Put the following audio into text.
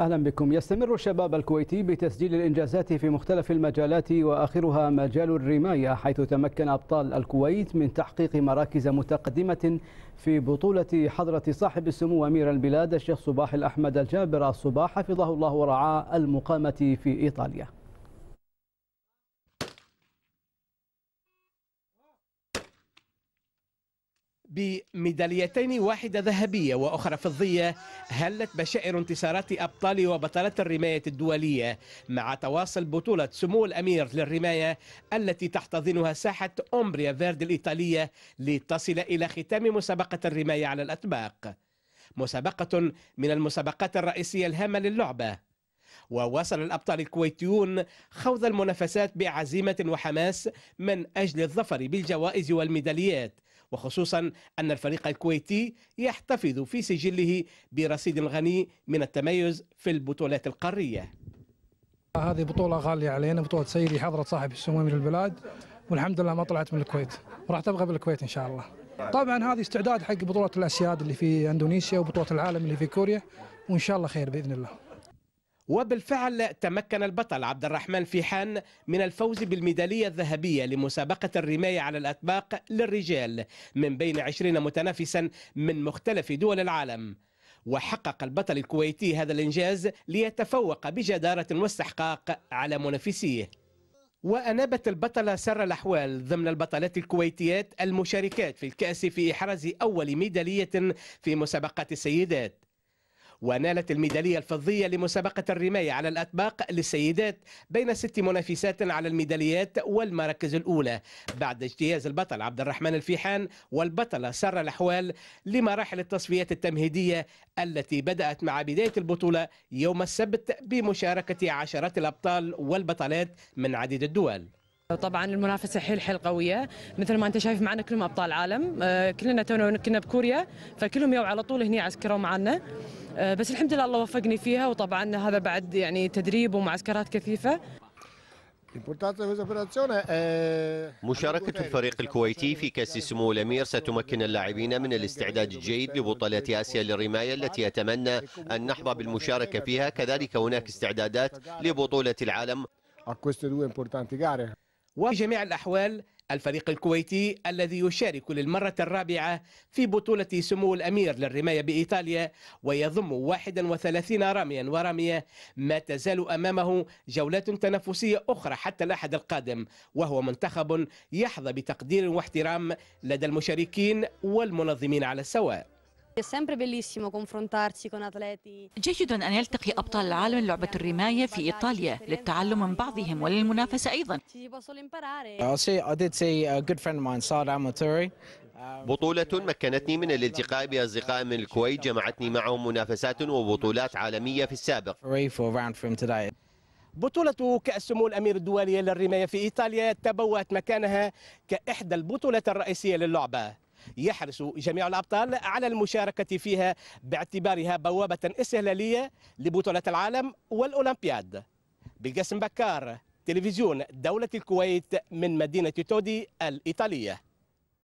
أهلا بكم يستمر الشباب الكويتي بتسجيل الإنجازات في مختلف المجالات وآخرها مجال الرماية حيث تمكن أبطال الكويت من تحقيق مراكز متقدمة في بطولة حضرة صاحب السمو أمير البلاد الشيخ صباح الأحمد الجابر الصباح حفظه الله ورعاه المقامة في إيطاليا بميداليتين واحدة ذهبية وأخرى فضية هلت بشائر انتصارات أبطال وبطلات الرماية الدولية مع تواصل بطولة سمو الأمير للرماية التي تحتضنها ساحة أمبريا فيرد الإيطالية لتصل إلى ختام مسابقة الرماية على الأطباق مسابقة من المسابقات الرئيسية الهامة للعبة وواصل الأبطال الكويتيون خوض المنافسات بعزيمة وحماس من أجل الظفر بالجوائز والميداليات وخصوصا أن الفريق الكويتي يحتفظ في سجله برصيد غني من التميز في البطولات القارية هذه بطولة غالية علينا بطولة سيدي حضرة صاحب السمو من البلاد والحمد لله ما طلعت من الكويت وراح تبقى بالكويت إن شاء الله طبعا هذه استعداد حق بطولة الأسياد اللي في أندونيسيا وبطولة العالم اللي في كوريا وإن شاء الله خير بإذن الله وبالفعل تمكن البطل عبد الرحمن فيحان من الفوز بالميدالية الذهبية لمسابقة الرماية على الأطباق للرجال من بين 20 متنافسا من مختلف دول العالم وحقق البطل الكويتي هذا الإنجاز ليتفوق بجدارة واستحقاق على منافسيه وأنابت البطلة سر الأحوال ضمن البطلات الكويتيات المشاركات في الكأس في إحراز أول ميدالية في مسابقة السيدات ونالت الميدالية الفضية لمسابقة الرماية على الأطباق للسيدات بين ست منافسات على الميداليات والمراكز الأولى بعد اجتياز البطل عبد الرحمن الفيحان والبطلة سارة الأحوال لمراحل التصفيات التمهيدية التي بدأت مع بداية البطولة يوم السبت بمشاركة عشرات الأبطال والبطلات من عديد الدول طبعا المنافسه حيل حيل قويه مثل ما انت شايف معنا كلهم ابطال عالم آه، كلنا تونا كنا بكوريا فكلهم يو على طول هنا عسكروا معنا آه، بس الحمد لله الله وفقني فيها وطبعا هذا بعد يعني تدريب ومعسكرات كثيفه مشاركة الفريق الكويتي في كأس سمو الأمير ستمكن اللاعبين من الاستعداد الجيد لبطولة آسيا للرماية التي أتمنى أن نحظى بالمشاركة فيها كذلك هناك استعدادات لبطولة العالم وفي جميع الأحوال الفريق الكويتي الذي يشارك للمرة الرابعة في بطولة سمو الأمير للرماية بإيطاليا ويضم 31 راميا ورامية ما تزال أمامه جولات تنافسية أخرى حتى الأحد القادم وهو منتخب يحظى بتقدير واحترام لدى المشاركين والمنظمين على السواء جيد أن يلتقي أبطال العالم لعبة الرماية في إيطاليا للتعلم من بعضهم وللمنافسة أيضا بطولة مكنتني من الالتقاء بأصدقاء من الكويت جمعتني معهم منافسات وبطولات عالمية في السابق بطولة كأس سمو الأمير الدولية للرماية في إيطاليا تبوأت مكانها كإحدى البطولات الرئيسية للعبة يحرص جميع الأبطال على المشاركة فيها باعتبارها بوابة استهلالية لبطولة العالم والأولمبياد بقسم بكار تلفزيون دولة الكويت من مدينة تودي الإيطالية